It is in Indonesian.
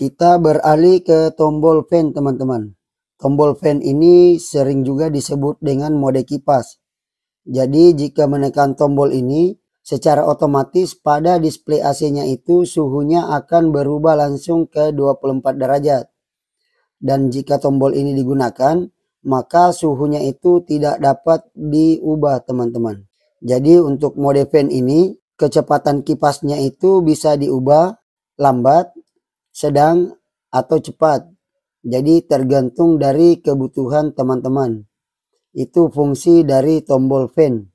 Kita beralih ke tombol fan teman-teman. Tombol fan ini sering juga disebut dengan mode kipas. Jadi jika menekan tombol ini, secara otomatis pada display AC-nya itu suhunya akan berubah langsung ke 24 derajat. Dan jika tombol ini digunakan, maka suhunya itu tidak dapat diubah teman-teman. Jadi untuk mode fan ini, kecepatan kipasnya itu bisa diubah lambat, sedang, atau cepat. Jadi tergantung dari kebutuhan teman-teman. Itu fungsi dari tombol fan.